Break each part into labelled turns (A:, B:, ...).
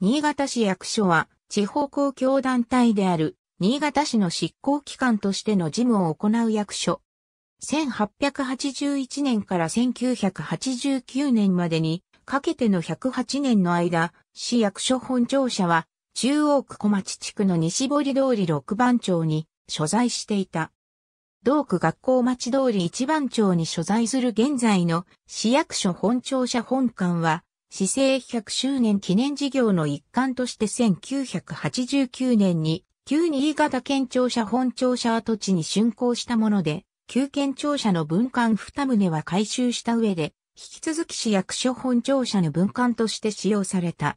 A: 新潟市役所は地方公共団体である新潟市の執行機関としての事務を行う役所。1881年から1989年までにかけての108年の間、市役所本庁舎は中央区小町地区の西堀通り6番町に所在していた。同区学校町通り1番町に所在する現在の市役所本庁舎本館は市政100周年記念事業の一環として1989年に旧新潟県庁舎本庁舎跡地に竣工したもので、旧県庁舎の文館二棟は改修した上で、引き続き市役所本庁舎の文館として使用された。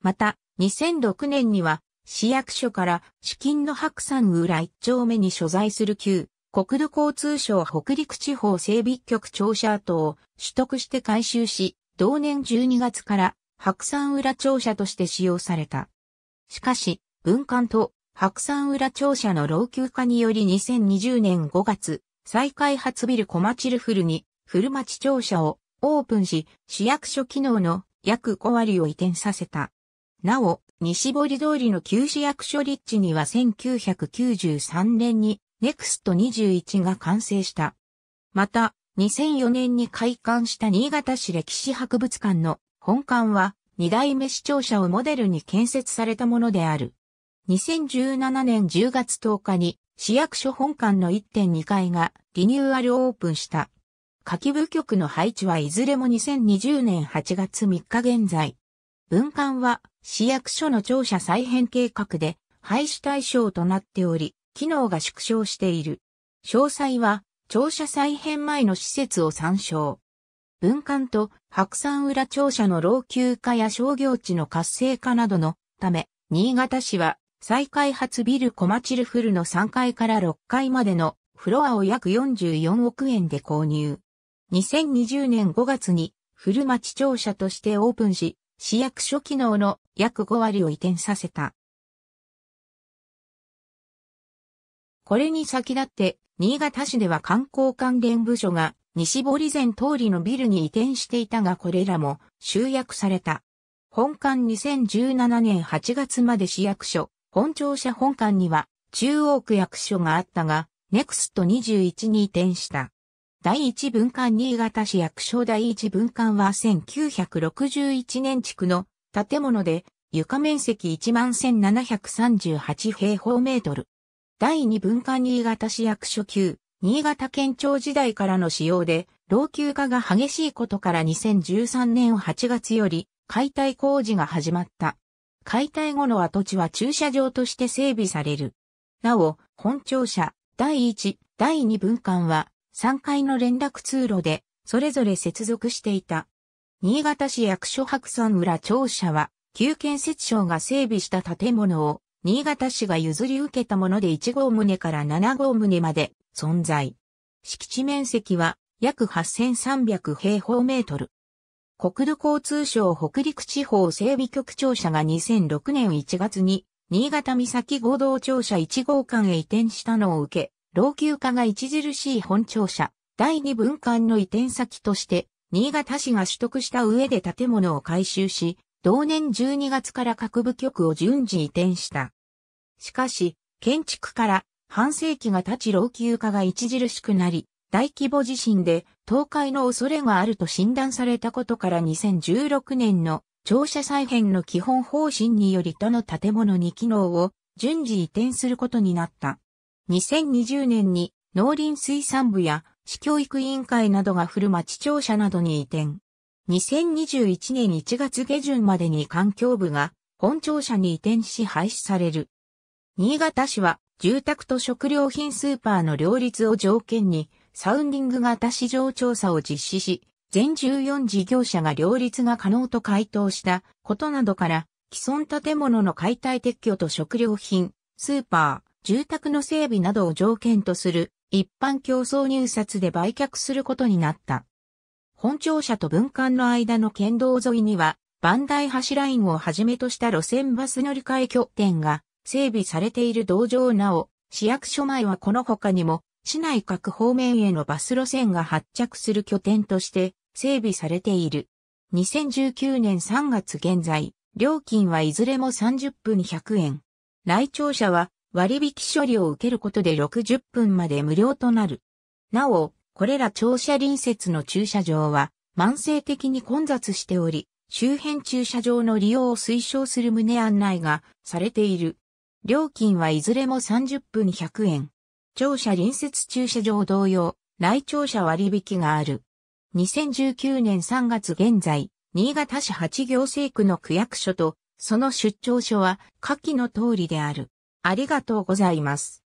A: また、2006年には、市役所から資金の白山裏一丁目に所在する旧国土交通省北陸地方整備局庁舎跡を取得して改修し、同年12月から白山裏庁舎として使用された。しかし、文館と白山裏庁舎の老朽化により2020年5月、再開発ビルコマチルフルに古町庁舎をオープンし、市役所機能の約5割を移転させた。なお、西堀通りの旧市役所立地には1993年に NEXT21 が完成した。また、2004年に開館した新潟市歴史博物館の本館は二代目市庁舎をモデルに建設されたものである。2017年10月10日に市役所本館の1.2階がリニューアルオープンした。下記部局の配置はいずれも2020年8月3日現在。文館は市役所の庁舎再編計画で廃止対象となっており、機能が縮小している。詳細は庁舎再編前の施設を参照。文館と白山浦庁舎の老朽化や商業地の活性化などのため、新潟市は再開発ビルコマチルフルの3階から6階までのフロアを約44億円で購入。2020年5月に古町庁舎としてオープンし、市役所機能の約5割を移転させた。これに先立って新潟市では観光関連部署が西堀前通りのビルに移転していたがこれらも集約された。本館2017年8月まで市役所、本庁舎本館には中央区役所があったが、ネクスト21に移転した。第1分館新潟市役所第1分館は1961年地区の建物で床面積11,738平方メートル。第2文化新潟市役所級、新潟県庁時代からの使用で、老朽化が激しいことから2013年8月より解体工事が始まった。解体後の跡地は駐車場として整備される。なお、本庁舎、第1、第2分館は、3階の連絡通路で、それぞれ接続していた。新潟市役所白山村庁舎は、旧建設省が整備した建物を、新潟市が譲り受けたもので1号棟から7号棟まで存在。敷地面積は約8300平方メートル。国土交通省北陸地方整備局庁舎が2006年1月に新潟岬合同庁舎1号館へ移転したのを受け、老朽化が著しい本庁舎、第2分館の移転先として、新潟市が取得した上で建物を改修し、同年12月から各部局を順次移転した。しかし、建築から半世紀が経ち老朽化が著しくなり、大規模地震で倒壊の恐れがあると診断されたことから2016年の庁舎再編の基本方針により他の建物に機能を順次移転することになった。2020年に農林水産部や市教育委員会などが古る町庁舎などに移転。2021年1月下旬までに環境部が本庁舎に移転し廃止される。新潟市は住宅と食料品スーパーの両立を条件にサウンディング型市場調査を実施し、全14事業者が両立が可能と回答したことなどから既存建物の解体撤去と食料品、スーパー、住宅の整備などを条件とする一般競争入札で売却することになった。本庁舎と文館の間の県道沿いには、万イ橋ラインをはじめとした路線バス乗り換え拠点が整備されている道場なお、市役所前はこの他にも、市内各方面へのバス路線が発着する拠点として整備されている。2019年3月現在、料金はいずれも30分100円。来庁者は割引処理を受けることで60分まで無料となる。なお、これら庁舎隣接の駐車場は慢性的に混雑しており、周辺駐車場の利用を推奨する旨案内がされている。料金はいずれも30分100円。庁舎隣接駐車場同様、来庁舎割引がある。2019年3月現在、新潟市八行政区の区役所と、その出張所は下記の通りである。ありがとうございます。